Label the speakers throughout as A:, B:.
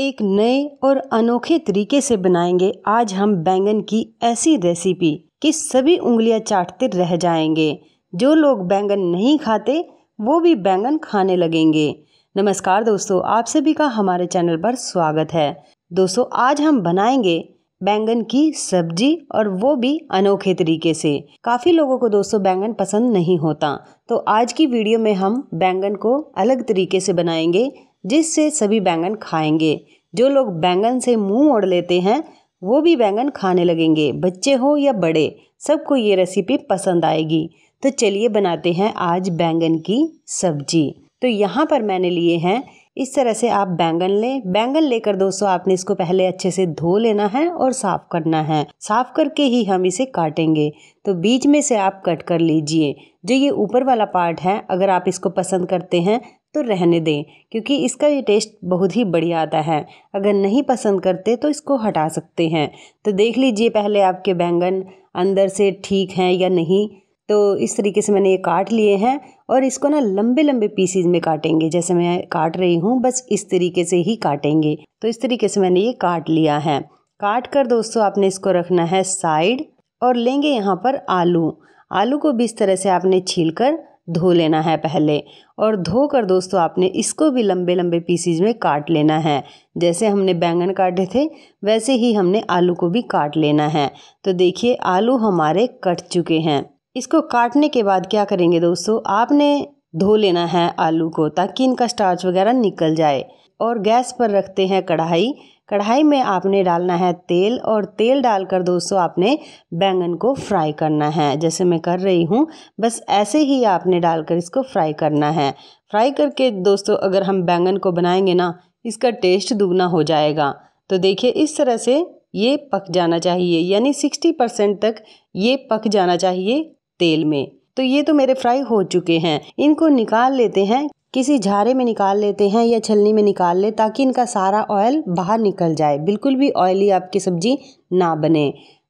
A: एक नए और अनोखे तरीके से बनाएंगे आज हम बैंगन की ऐसी रेसिपी कि सभी उंगलियां चाटते रह जाएंगे जो लोग बैंगन नहीं खाते वो भी बैंगन खाने लगेंगे नमस्कार दोस्तों आप सभी का हमारे चैनल पर स्वागत है दोस्तों आज हम बनाएंगे बैंगन की सब्जी और वो भी अनोखे तरीके से काफ़ी लोगों को दोस्तों बैंगन पसंद नहीं होता तो आज की वीडियो में हम बैंगन को अलग तरीके से बनाएंगे जिससे सभी बैंगन खाएंगे जो लोग बैंगन से मुंह ओढ़ लेते हैं वो भी बैंगन खाने लगेंगे बच्चे हो या बड़े सबको ये रेसिपी पसंद आएगी तो चलिए बनाते हैं आज बैंगन की सब्जी तो यहाँ पर मैंने लिए हैं इस तरह से आप बैंगन लें बैंगन लेकर दोस्तों आपने इसको पहले अच्छे से धो लेना है और साफ करना है साफ करके ही हम इसे काटेंगे तो बीच में से आप कट कर लीजिए जो ये ऊपर वाला पार्ट है अगर आप इसको पसंद करते हैं तो रहने दें क्योंकि इसका ये टेस्ट बहुत ही बढ़िया आता है अगर नहीं पसंद करते तो इसको हटा सकते हैं तो देख लीजिए पहले आपके बैंगन अंदर से ठीक हैं या नहीं तो इस तरीके से मैंने ये काट लिए हैं और इसको ना लंबे लंबे पीसीज में काटेंगे जैसे मैं काट रही हूँ बस इस तरीके से ही काटेंगे तो इस तरीके से मैंने ये काट लिया है काट कर दोस्तों आपने इसको रखना है साइड और लेंगे यहाँ पर आलू आलू को भी इस तरह से आपने छील कर धो लेना है पहले और धो कर दोस्तों आपने इसको भी लंबे लंबे पीसीज में काट लेना है जैसे हमने बैंगन काटे थे वैसे ही हमने आलू को भी काट लेना है तो देखिए आलू हमारे कट चुके हैं इसको काटने के बाद क्या करेंगे दोस्तों आपने धो लेना है आलू को ताकि इनका स्टार्च वगैरह निकल जाए और गैस पर रखते हैं कढ़ाई कढ़ाई में आपने डालना है तेल और तेल डालकर दोस्तों आपने बैंगन को फ्राई करना है जैसे मैं कर रही हूँ बस ऐसे ही आपने डालकर इसको फ्राई करना है फ्राई करके दोस्तों अगर हम बैंगन को बनाएंगे ना इसका टेस्ट दुगना हो जाएगा तो देखिए इस तरह से ये पक जाना चाहिए यानी सिक्सटी परसेंट तक ये पक जाना चाहिए तेल में तो ये तो मेरे फ्राई हो चुके हैं इनको निकाल लेते हैं किसी झारे में निकाल लेते हैं या छलनी में निकाल लें ताकि इनका सारा ऑयल बाहर निकल जाए बिल्कुल भी ऑयली आपकी सब्ज़ी ना बने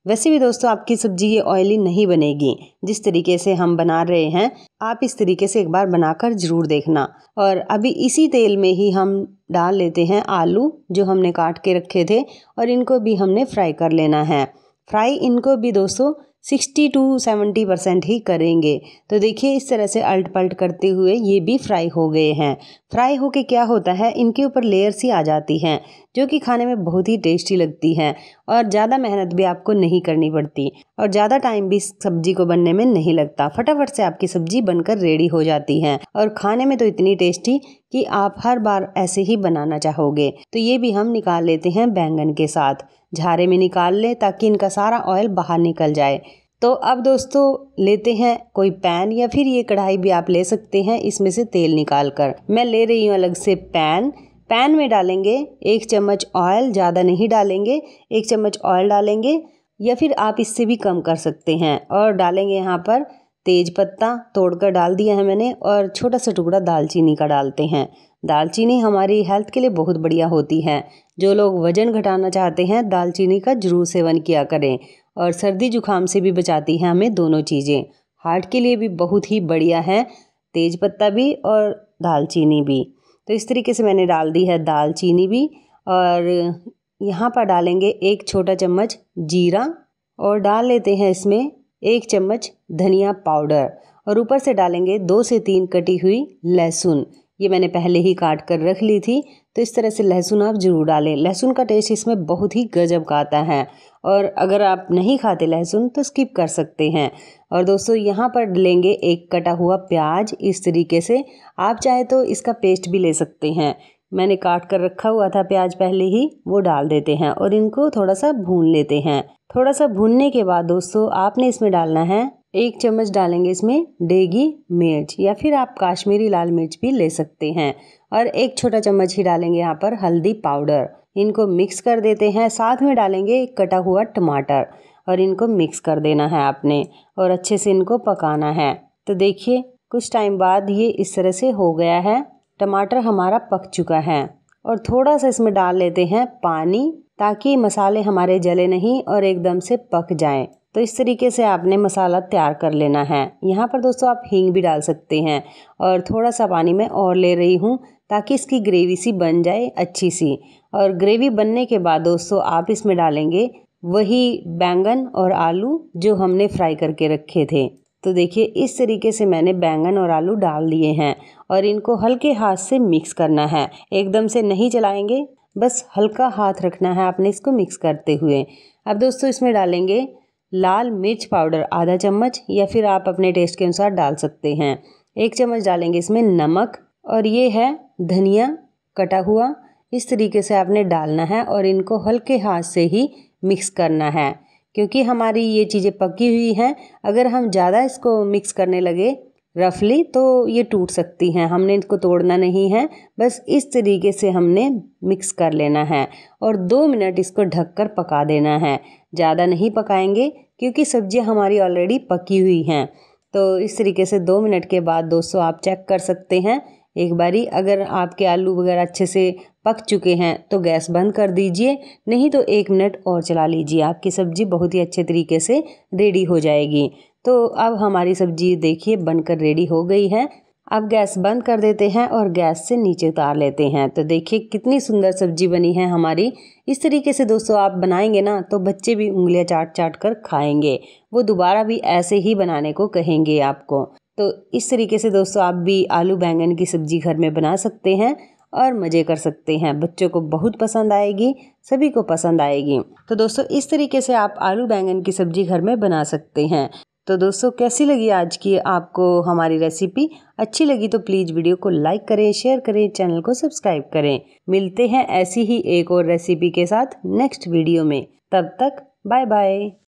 A: वैसे भी दोस्तों आपकी सब्जी ये ऑयली नहीं बनेगी जिस तरीके से हम बना रहे हैं आप इस तरीके से एक बार बनाकर ज़रूर देखना और अभी इसी तेल में ही हम डाल लेते हैं आलू जो हमने काट के रखे थे और इनको भी हमने फ्राई कर लेना है फ्राई इनको भी दोस्तों सिक्सटी टू सेवेंटी परसेंट ही करेंगे तो देखिए इस तरह से अल्ट पल्ट करते हुए ये भी फ्राई हो गए हैं फ्राई होके क्या होता है इनके ऊपर लेयर सी आ जाती हैं जो कि खाने में बहुत ही टेस्टी लगती हैं और ज़्यादा मेहनत भी आपको नहीं करनी पड़ती और ज़्यादा टाइम भी सब्जी को बनने में नहीं लगता फटाफट से आपकी सब्जी बनकर रेडी हो जाती है और खाने में तो इतनी टेस्टी कि आप हर बार ऐसे ही बनाना चाहोगे तो ये भी हम निकाल लेते हैं बैंगन के साथ झारे में निकाल लें ताकि इनका सारा ऑयल बाहर निकल जाए तो अब दोस्तों लेते हैं कोई पैन या फिर ये कढ़ाई भी आप ले सकते हैं इसमें से तेल निकाल कर मैं ले रही हूँ अलग से पैन पैन में डालेंगे एक चम्मच ऑयल ज़्यादा नहीं डालेंगे एक चम्मच ऑयल डालेंगे या फिर आप इससे भी कम कर सकते हैं और डालेंगे यहाँ पर तेज पत्ता तोड़ कर डाल दिया है मैंने और छोटा सा टुकड़ा दालचीनी का डालते हैं दालचीनी हमारी हेल्थ के लिए बहुत बढ़िया होती है जो लोग वज़न घटाना चाहते हैं दालचीनी का जरूर सेवन किया करें और सर्दी जुकाम से भी बचाती है हमें दोनों चीज़ें हार्ट के लिए भी बहुत ही बढ़िया है तेज पत्ता भी और दालचीनी भी तो इस तरीके से मैंने डाल दी है दालचीनी भी और यहाँ पर डालेंगे एक छोटा चम्मच जीरा और डाल लेते हैं इसमें एक चम्मच धनिया पाउडर और ऊपर से डालेंगे दो से तीन कटी हुई लहसुन ये मैंने पहले ही काट कर रख ली थी तो इस तरह से लहसुन आप ज़रूर डालें लहसुन का टेस्ट इसमें बहुत ही गजब का आता है और अगर आप नहीं खाते लहसुन तो स्किप कर सकते हैं और दोस्तों यहाँ पर लेंगे एक कटा हुआ प्याज इस तरीके से आप चाहे तो इसका पेस्ट भी ले सकते हैं मैंने काट कर रखा हुआ था प्याज पहले ही वो डाल देते हैं और इनको थोड़ा सा भून लेते हैं थोड़ा सा भूनने के बाद दोस्तों आपने इसमें डालना है एक चम्मच डालेंगे इसमें डेगी मिर्च या फिर आप काश्मीरी लाल मिर्च भी ले सकते हैं और एक छोटा चम्मच ही डालेंगे यहाँ पर हल्दी पाउडर इनको मिक्स कर देते हैं साथ में डालेंगे एक कटा हुआ टमाटर और इनको मिक्स कर देना है आपने और अच्छे से इनको पकाना है तो देखिए कुछ टाइम बाद ये इस तरह से हो गया है टमाटर हमारा पक चुका है और थोड़ा सा इसमें डाल लेते हैं पानी ताकि मसाले हमारे जले नहीं और एकदम से पक जाएं तो इस तरीके से आपने मसाला तैयार कर लेना है यहाँ पर दोस्तों आप हींग भी डाल सकते हैं और थोड़ा सा पानी मैं और ले रही हूँ ताकि इसकी ग्रेवी सी बन जाए अच्छी सी और ग्रेवी बनने के बाद दोस्तों आप इसमें डालेंगे वही बैंगन और आलू जो हमने फ्राई करके रखे थे तो देखिए इस तरीके से मैंने बैंगन और आलू डाल दिए हैं और इनको हल्के हाथ से मिक्स करना है एकदम से नहीं चलाएंगे बस हल्का हाथ रखना है आपने इसको मिक्स करते हुए अब दोस्तों इसमें डालेंगे लाल मिर्च पाउडर आधा चम्मच या फिर आप अपने टेस्ट के अनुसार डाल सकते हैं एक चम्मच डालेंगे इसमें नमक और ये है धनिया कटा हुआ इस तरीके से आपने डालना है और इनको हल्के हाथ से ही मिक्स करना है क्योंकि हमारी ये चीज़ें पकी हुई हैं अगर हम ज़्यादा इसको मिक्स करने लगे रफली तो ये टूट सकती हैं हमने इनको तोड़ना नहीं है बस इस तरीके से हमने मिक्स कर लेना है और दो मिनट इसको ढककर पका देना है ज़्यादा नहीं पकाएंगे क्योंकि सब्जियां हमारी ऑलरेडी पकी हुई हैं तो इस तरीके से दो मिनट के बाद दोस्तों आप चेक कर सकते हैं एक बारी अगर आपके आलू वगैरह अच्छे से पक चुके हैं तो गैस बंद कर दीजिए नहीं तो एक मिनट और चला लीजिए आपकी सब्ज़ी बहुत ही अच्छे तरीके से रेडी हो जाएगी तो अब हमारी सब्जी देखिए बनकर रेडी हो गई है अब गैस बंद कर देते हैं और गैस से नीचे उतार लेते हैं तो देखिए कितनी सुंदर सब्जी बनी है हमारी इस तरीके से दोस्तों आप बनाएंगे ना तो बच्चे भी उंगलियां चाट चाट कर खाएंगे वो दोबारा भी ऐसे ही बनाने को कहेंगे आपको तो इस तरीके से दोस्तों आप भी आलू बैंगन की सब्जी घर में बना सकते हैं और मज़े कर सकते हैं बच्चों को बहुत पसंद आएगी सभी को पसंद आएगी तो दोस्तों इस तरीके से आप आलू बैंगन की सब्जी घर में बना सकते हैं तो दोस्तों कैसी लगी आज की आपको हमारी रेसिपी अच्छी लगी तो प्लीज़ वीडियो को लाइक करें शेयर करें चैनल को सब्सक्राइब करें मिलते हैं ऐसी ही एक और रेसिपी के साथ नेक्स्ट वीडियो में तब तक बाय बाय